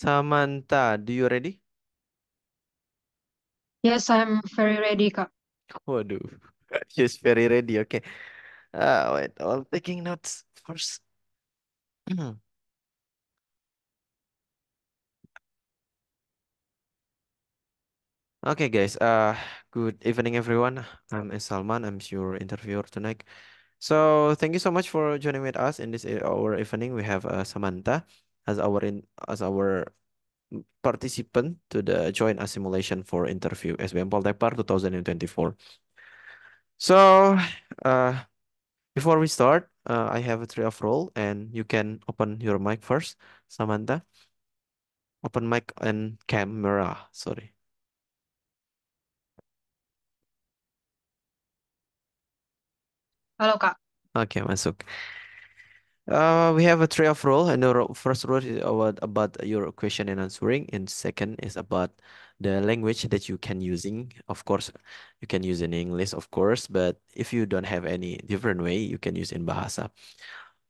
Samantha, do you ready? Yes, I'm very ready, Kak. Waduh, she's very ready. Okay. Uh, wait, I'm taking notes first. Hmm. Okay, guys. Uh, good evening, everyone. I'm Salman. I'm your interviewer tonight. So thank you so much for joining with us in this our evening. We have uh, Samantha as our in as our participant to the joint assimilation for interview SBM Poltekpar 2024. So uh, before we start, uh, I have a three of role and you can open your mic first, Samantha. Open mic and camera, sorry. Hello, Kak. okay, masuk. Uh, we have a tray of role, and the first role is about, about your question and answering, and second is about the language that you can using. Of course, you can use in English, of course, but if you don't have any different way, you can use in Bahasa.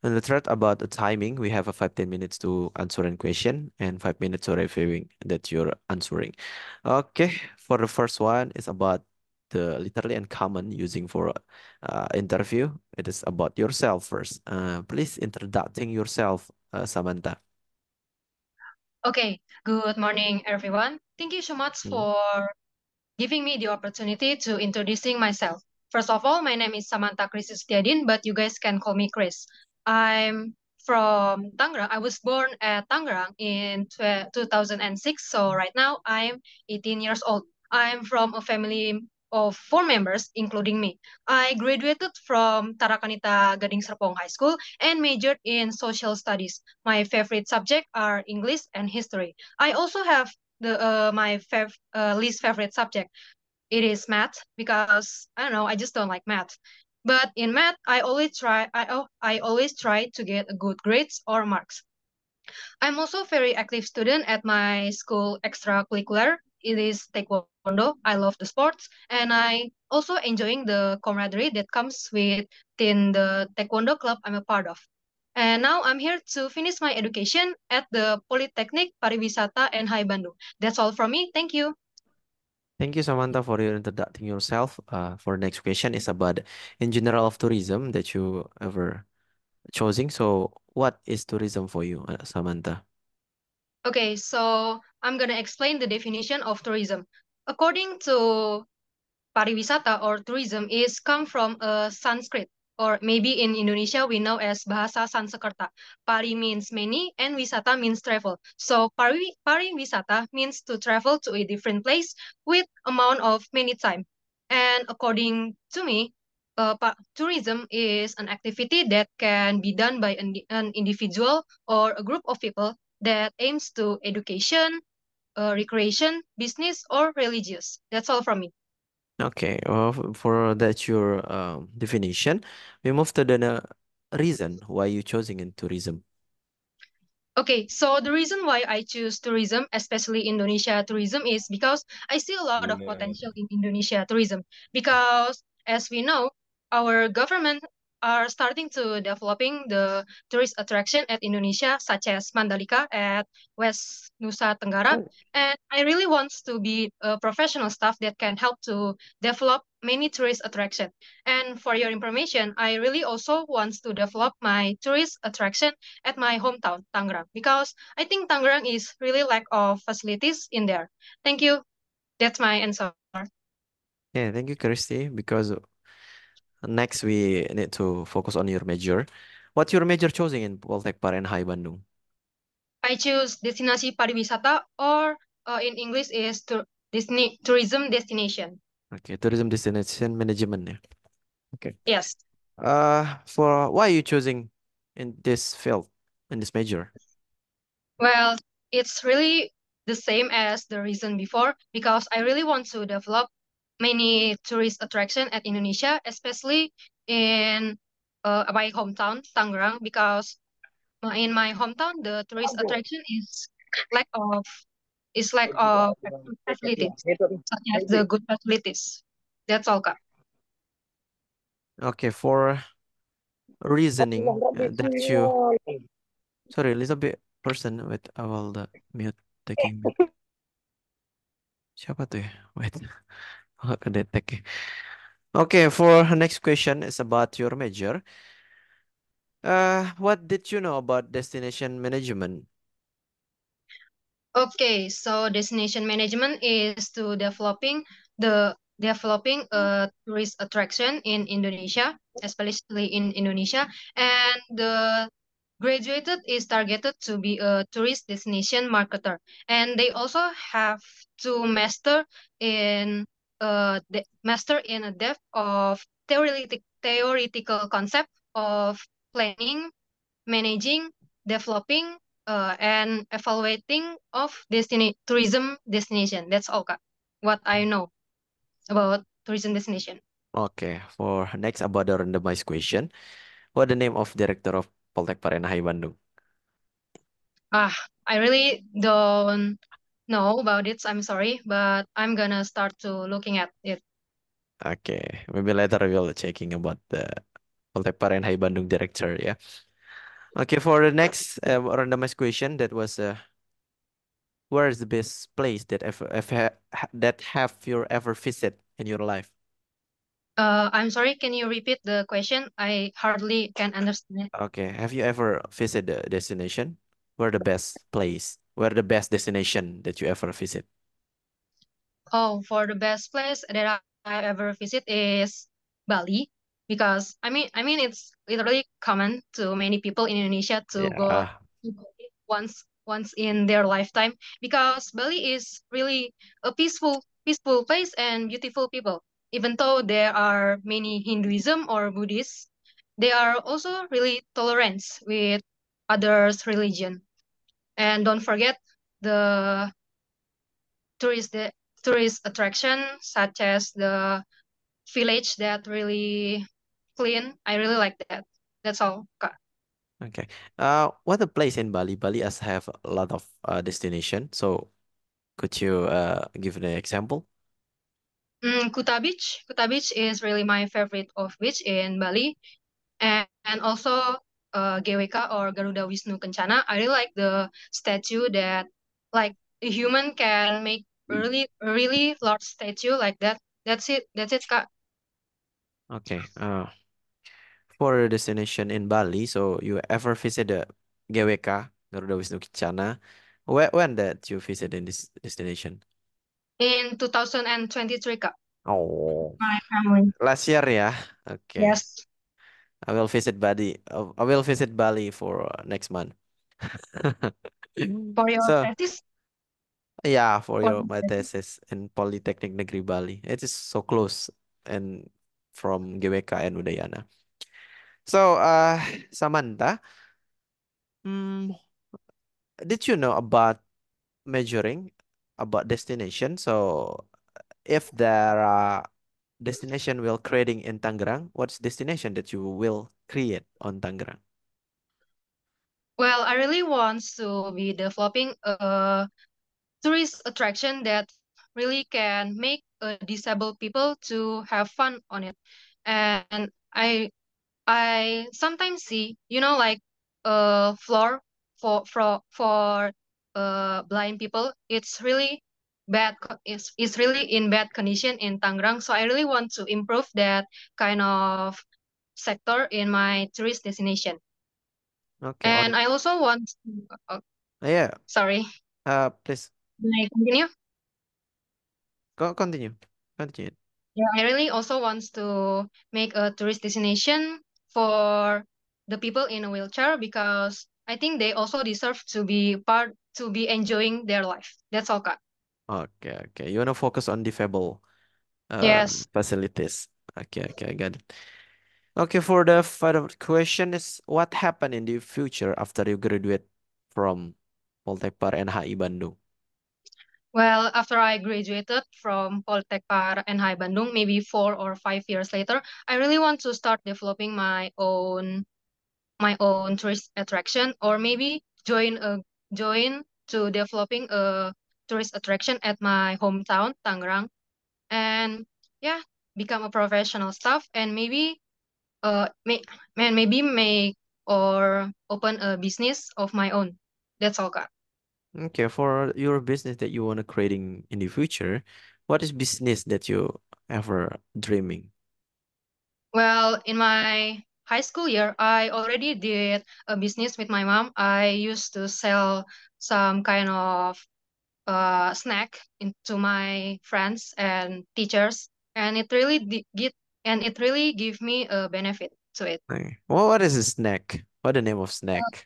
And the third about the timing, we have a five ten minutes to answer answering question and five minutes to reviewing that you're answering. Okay, for the first one, it's about the literally and common using for uh, interview. It is about yourself first. Uh, please introducing yourself, uh, Samantha. Okay, good morning, everyone. Thank you so much mm. for giving me the opportunity to introducing myself. First of all, my name is Samantha Chris Setiadin, but you guys can call me Chris. I'm from Tangerang. I was born at Tangerang in 2006, so right now I'm 18 years old. I'm from a family of four members, including me. I graduated from Tarakanita Gading Serpong High School and majored in social studies. My favorite subjects are English and history. I also have the uh, my fav uh, least favorite subject. It is math because I don't know, I just don't like math. But in math, I always try I, oh, I always try to get good grades or marks. I'm also a very active student at my school extracurricular. It is taekwondo taekwondo. I love the sports, and I also enjoying the camaraderie that comes with in the taekwondo club I'm a part of. And now I'm here to finish my education at the Polytechnic Pariwisata and High Bandung. That's all from me. Thank you. Thank you, Samantha, for your introducing yourself. Uh, for next question is about in general of tourism that you ever choosing. So what is tourism for you, uh, Samantha? Okay, so I'm gonna explain the definition of tourism according to pariwisata or tourism is come from a Sanskrit or maybe in Indonesia we know as Bahasa Sansekerta. Pari means many and wisata means travel. So pari, pari means to travel to a different place with amount of many time. And according to me, uh, tourism is an activity that can be done by an, an individual or a group of people that aims to education, uh, recreation, business, or religious. That's all from me. Okay, well, for that your um, definition, we move to the reason why you choosing in tourism. Okay, so the reason why I choose tourism, especially Indonesia tourism, is because I see a lot of potential in Indonesia tourism. Because as we know, our government are starting to developing the tourist attraction at Indonesia, such as Mandalika at West Nusa Tenggara. Oh. And I really want to be a professional staff that can help to develop many tourist attraction. And for your information, I really also want to develop my tourist attraction at my hometown, Tangerang, because I think Tangerang is really lack of facilities in there. Thank you. That's my answer. Yeah, thank you, Christy, because Next, we need to focus on your major. What's your major choosing in Poltek Paren High Bandung? I choose destinasi pariwisata or uh, in English is to Disney tourism destination. Okay, tourism destination management. Yeah. Okay. Yes. Uh, for why are you choosing in this field in this major? Well, it's really the same as the reason before because I really want to develop many tourist attraction at Indonesia, especially in uh, my hometown, Tangerang, because in my hometown, the tourist attraction is lack of is lack of facilities, such as the good facilities. That's all, Kak. Okay, for reasoning uh, that you, sorry, a little bit person with all uh, the mute taking. Siapa tuh ya? Wait. Academic. Ah, okay, for next question is about your major. Uh, what did you know about destination management? Okay, so destination management is to developing the developing a tourist attraction in Indonesia, especially in Indonesia, and the graduated is targeted to be a tourist destination marketer and they also have to master in uh, master in a depth of theoretic, theoretical concept of planning, managing, developing, uh, and evaluating of destiny tourism destination. That's all, Kak. What I know about tourism destination. Okay, for next about the randomized question, what the name of director of Poltek Parenahai Bandung? Ah, I really don't know about it. I'm sorry, but I'm gonna start to looking at it. Okay, maybe later we'll checking about the Poltepar and High Bandung director. Yeah. Okay, for the next uh, randomized question, that was uh, where is the best place that ever, ever that have you ever visited in your life? Uh, I'm sorry, can you repeat the question? I hardly can understand. Okay, have you ever visited the destination? Where the best place where the best destination that you ever visit? Oh, for the best place that I ever visit is Bali because I mean I mean it's literally common to many people in Indonesia to yeah. go once once in their lifetime because Bali is really a peaceful peaceful place and beautiful people even though there are many Hinduism or Buddhists they are also really tolerant with others religion and don't forget the tourist the tourist attraction such as the village that really clean. I really like that. That's all, Okay. Uh, what a place in Bali. Bali has have a lot of uh, destination. So, could you uh give an example? Mm, Kuta Beach. Kuta Beach is really my favorite of beach in Bali, and, and also uh, GWK or Garuda Wisnu Kencana, I really like the statue that like a human can make really really large statue like that. That's it. That's it, Kak. Okay. Uh, for destination in Bali, so you ever visit the GWK Garuda Wisnu Kencana? When when that you visit in this destination? In two 2023, Kak. Oh. My family. Last year yeah. Okay. Yes. I will visit Bali. Uh, I will visit Bali for uh, next month. for your so, thesis? Yeah, for, for your my thesis in Polytechnic Negeri Bali. It is so close and from GWK and Udayana. So, uh, Samantha, um, did you know about measuring about destination? So, if there are destination will creating in Tangerang? What's destination that you will create on Tangerang? Well, I really want to be developing a uh, tourist attraction that really can make uh, disabled people to have fun on it. And I I sometimes see, you know, like a floor for for for uh blind people. It's really bad is is really in bad condition in Tangrang. So I really want to improve that kind of sector in my tourist destination. Okay. And I also want. To, oh, yeah. Sorry. Uh, please. Can I continue? Go continue. Continue. Yeah, I really also want to make a tourist destination for the people in a wheelchair because I think they also deserve to be part to be enjoying their life. That's all, cut. Okay, okay. You want to focus on the Fable um, yes. facilities. Okay, okay, I got it. Okay, for the final question is what happened in the future after you graduate from Poltekpar and HI Bandung? Well, after I graduated from Poltekpar and HI Bandung, maybe four or five years later, I really want to start developing my own my own tourist attraction or maybe join a join to developing a tourist attraction at my hometown, Tangerang. And yeah, become a professional staff and maybe uh may, man maybe make or open a business of my own. That's all, Kak. Okay, for your business that you want to creating in the future, what is business that you ever dreaming? Well, in my high school year, I already did a business with my mom. I used to sell some kind of uh, snack into my friends and teachers, and it really did and it really gave me a benefit to it. Well, what is a snack? What the name of snack? Uh,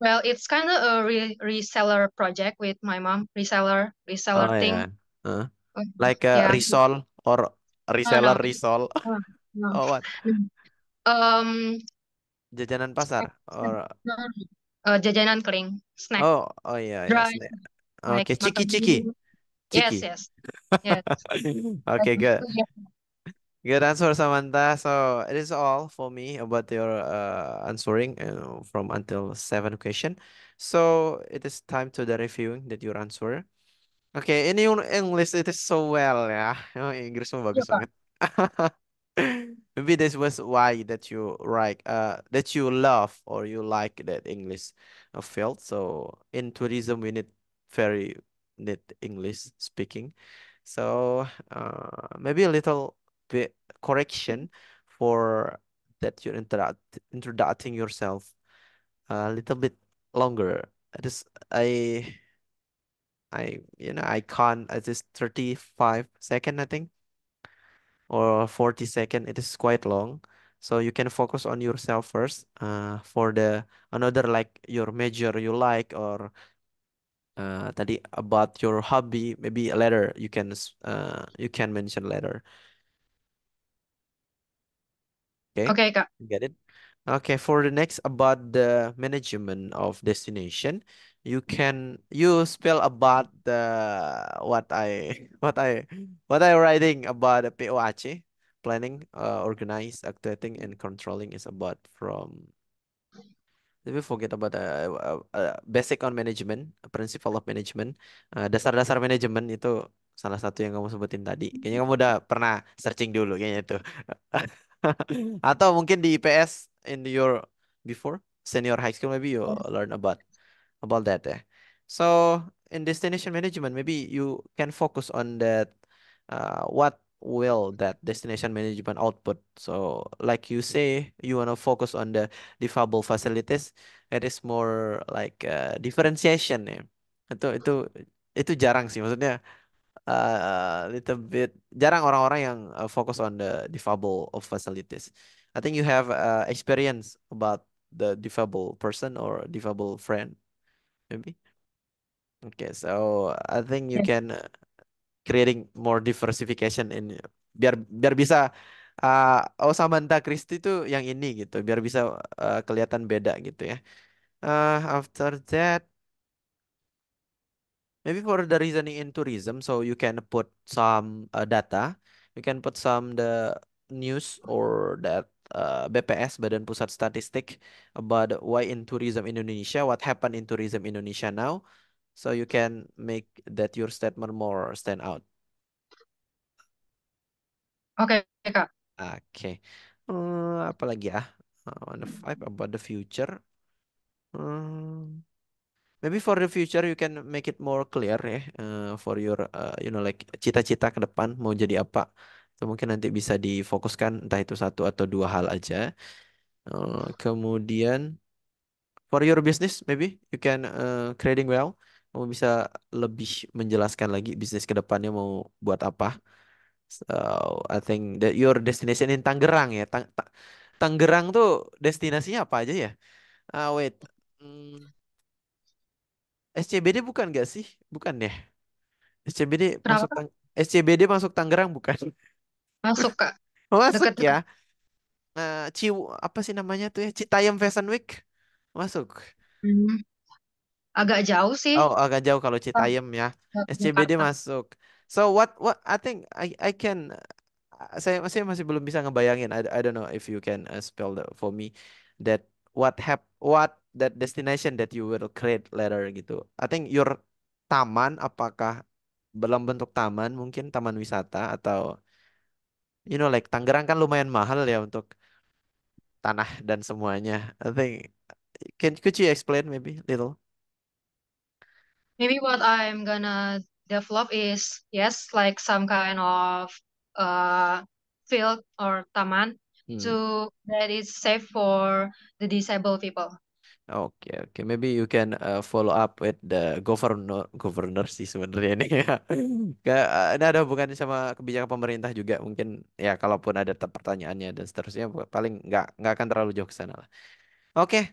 well, it's kind of a re- reseller project with my mom. Reseller, reseller oh, thing. Yeah. Uh, like a yeah. resol or reseller oh, no. resol. Oh, no. oh what? Um. Jajanan pasar or. Uh, jajanan kering snack. Oh, oh yeah. Yeah, Okay, Next cheeky, cheeky. cheeky. Yes, yes. yes. okay, good. Good answer, Samantha. So it is all for me about your uh, answering uh, from until seven question. So it is time to the reviewing that your answer. Okay, ini English it is so well Yeah. Oh, English, Inggris bagus banget. Maybe this was why that you like uh that you love or you like that English uh, field. So in tourism we need very neat English speaking. So uh, maybe a little bit correction for that you're introducing yourself a little bit longer. I just I I you know I can't at this 35 second I think or 40 second it is quite long so you can focus on yourself first uh for the another like your major you like or uh, tadi about your hobby maybe letter you can uh, you can mention later okay okay Kak. get it okay for the next about the management of destination you can you spell about the what i what i what i writing about the poac planning uh, organize acting and controlling is about from Tapi forget about uh, uh, uh basic on management, principle of management, dasar uh, dasar-dasar management itu salah satu yang kamu sebutin tadi. Kayaknya kamu udah pernah searching dulu kayaknya itu. Hmm. Atau mungkin di IPS in your before senior high school maybe you hmm. learn about about that ya. So in destination management maybe you can focus on that uh, what well that destination management output. So like you say, you want to focus on the defable facilities. It is more like uh, differentiation it's eh. Itu itu itu jarang sih maksudnya uh, little bit jarang orang-orang yang uh, focus on the defable of facilities. I think you have uh, experience about the defable person or defable friend maybe. Okay, so I think you yes. can creating more diversification in biar biar bisa uh, oh Samantha Christie tuh yang ini gitu biar bisa uh, kelihatan beda gitu ya uh, after that maybe for the reasoning in tourism so you can put some uh, data you can put some the news or that uh, BPS Badan Pusat Statistik about why in tourism Indonesia what happened in tourism Indonesia now so you can make that your statement more stand out. Oke, okay, Kak. Oke. Okay. Uh, eh, apa lagi ya? Oh, on the five about the future. Hmm, maybe for the future you can make it more clear ya. Uh, for your, uh, you know, like cita-cita ke depan mau jadi apa. Itu mungkin nanti bisa difokuskan entah itu satu atau dua hal aja. Uh, kemudian for your business maybe you can uh, creating well. Kamu bisa lebih menjelaskan lagi bisnis kedepannya mau buat apa? So, I think that your destination in Tangerang ya. Tang ta Tangerang tuh destinasinya apa aja ya? Ah, wait. Hmm. SCBD bukan gak sih? Bukan ya? SCBD masuk Tang SCBD masuk Tangerang bukan? Masuk, Kak. Masuk Deket. ya. Nah, Ciw apa sih namanya tuh ya? Citayam Fashion Week. Masuk. Hmm. Agak jauh sih. Oh, agak jauh kalau ah, Citayam ya. Ah, SCBD masuk. So what what I think I I can uh, saya saya masih belum bisa ngebayangin. I, I don't know if you can uh, spell the, for me that what hap what that destination that you will create later gitu. I think your taman apakah belum bentuk taman mungkin taman wisata atau you know like Tangerang kan lumayan mahal ya untuk tanah dan semuanya. I think can could you explain maybe little? maybe what I'm gonna develop is yes, like some kind of uh, field or taman hmm. to that is safe for the disabled people. Okay, okay. Maybe you can uh, follow up with the governor, governor sih sebenarnya ini ya. Uh, ini ada hubungannya sama kebijakan pemerintah juga mungkin ya kalaupun ada pertanyaannya dan seterusnya paling nggak nggak akan terlalu jauh ke sana lah. Oke, okay.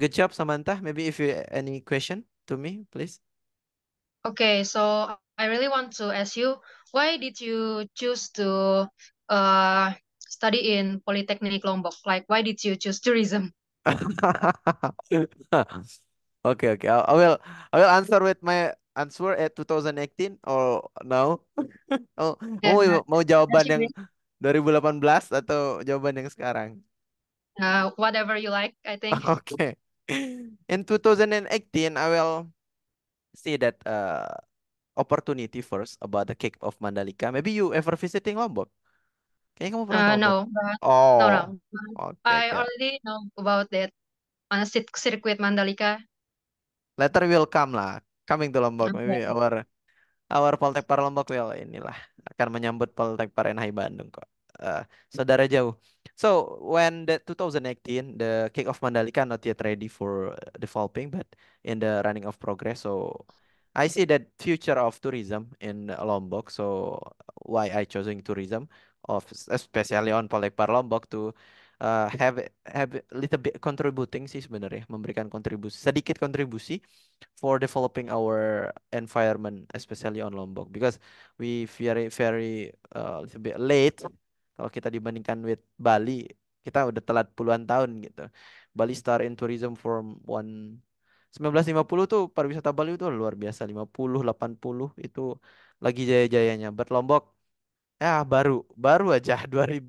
good job Samantha. Maybe if you any question to me, please. Okay, so I really want to ask you, why did you choose to uh, study in Polytechnic Lombok? Like, why did you choose tourism? Okay, okay. I will I will answer with my answer at 2018 or now. oh, oh mau mau jawaban yang 2018 atau jawaban yang sekarang? Uh, whatever you like, I think. Okay. In 2018, I will see that uh, opportunity first about the Cape of Mandalika. Maybe you ever visiting Lombok? Kayaknya kamu pernah uh, No, oh, no, no. Okay, I okay. already know about that on circuit Mandalika. Later will come lah, coming to Lombok. Okay. Maybe our our Poltekpar Lombok will inilah akan menyambut Poltekpar NHI Bandung kok. Uh, saudara jauh. So when the 2018, the King of Mandalika not yet ready for developing, uh, but in the running of progress. So I see that future of tourism in Lombok. So why I choosing tourism of especially on Polekpar Lombok to uh, have have little bit contributing sih sebenarnya memberikan kontribusi sedikit kontribusi for developing our environment especially on Lombok because we very very uh, little bit late Kalau kita dibandingkan with Bali, kita udah telat puluhan tahun gitu. Bali hmm. start in Tourism from one 1950 tuh pariwisata Bali itu luar biasa 50 80 itu lagi jaya-jayanya. But Lombok ya baru baru aja 2000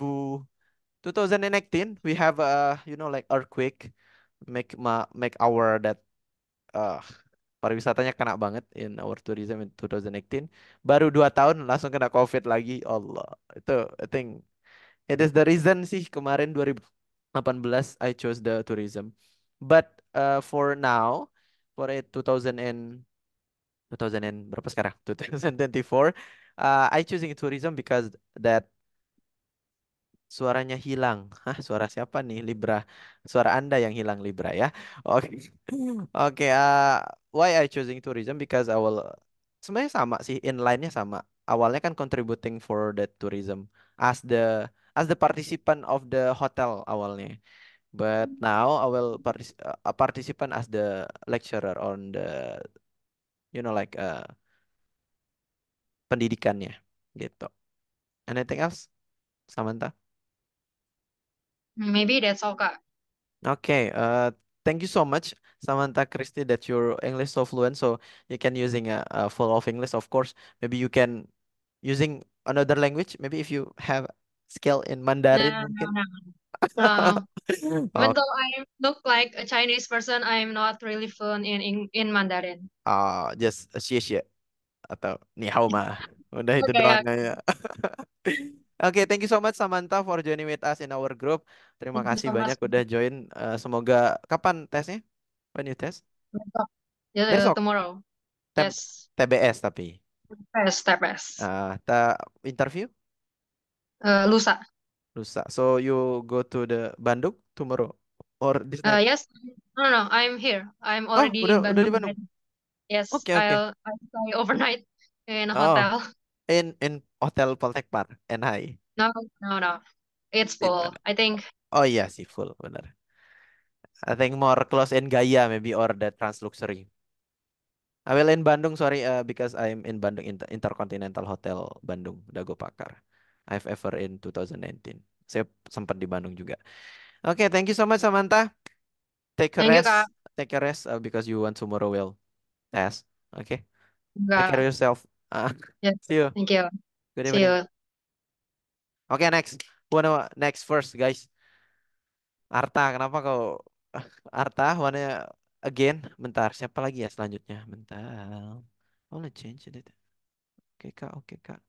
2018 we have a you know like earthquake make ma, make our that uh, pariwisatanya kena banget in our tourism in 2018 baru dua tahun langsung kena covid lagi Allah itu I think It is the reason sih kemarin 2018 I chose the tourism. But uh, for now, for 2000 and 2000 and berapa sekarang? 2024. Uh, I choosing tourism because that suaranya hilang. Hah, suara siapa nih? Libra. Suara Anda yang hilang Libra ya. Oke. Okay. Oke, okay, uh, why I choosing tourism because I will sebenarnya sama sih, inline-nya sama. Awalnya kan contributing for the tourism as the as the participant of the hotel awalnya. But hmm. now I will partic a uh, participant as the lecturer on the you know like uh, pendidikannya gitu. Anything else? Samantha? Maybe that's all, Kak. Okay, uh, thank you so much, Samantha Christie, that your English so fluent. So you can using a, uh, a uh, full of English, of course. Maybe you can using another language. Maybe if you have skill in Mandarin no, nah, mungkin? No, no. Um, even though I look like a Chinese person, I'm not really fluent in in, in Mandarin. Ah, uh, just xie xie atau ni hao ma. Udah itu okay, doang okay. Oke, okay, thank you so much Samantha for joining with us in our group. Terima kasih so banyak much. udah join. Uh, semoga kapan tesnya? When you test? Besok. Ya, yeah, Besok. Tomorrow. T TBS tapi. TBS, TBS. Uh, eh, ta interview? Uh, lusa. Lusa. So you go to the Bandung tomorrow or this Uh, yes. No, no, I'm here. I'm oh, already in udah udah di Bandung. Yes, Okay, okay. I'll I'll stay overnight in a Oh, hotel. in in Hotel and i No, no, no. It's full. I think Oh iya sih full benar. I think more close in Gaya maybe or the luxury. I will in Bandung sorry uh, because I'm in Bandung Inter- Intercontinental Hotel Bandung Dago pakar. I've ever in 2019. Saya sempat di Bandung juga. Oke, okay, thank you so much Samantha. Take a rest. Take a rest uh, because you want tomorrow will test. Okay. Take care of yourself. Uh, yes. See you. Thank you. Good See you. Okay, next. Wanna next first, guys. Arta, kenapa kau Arta? Wanna again? Bentar, siapa lagi ya selanjutnya? Bentar. I wanna change it. Oke, okay, Kak. Oke, okay, Kak.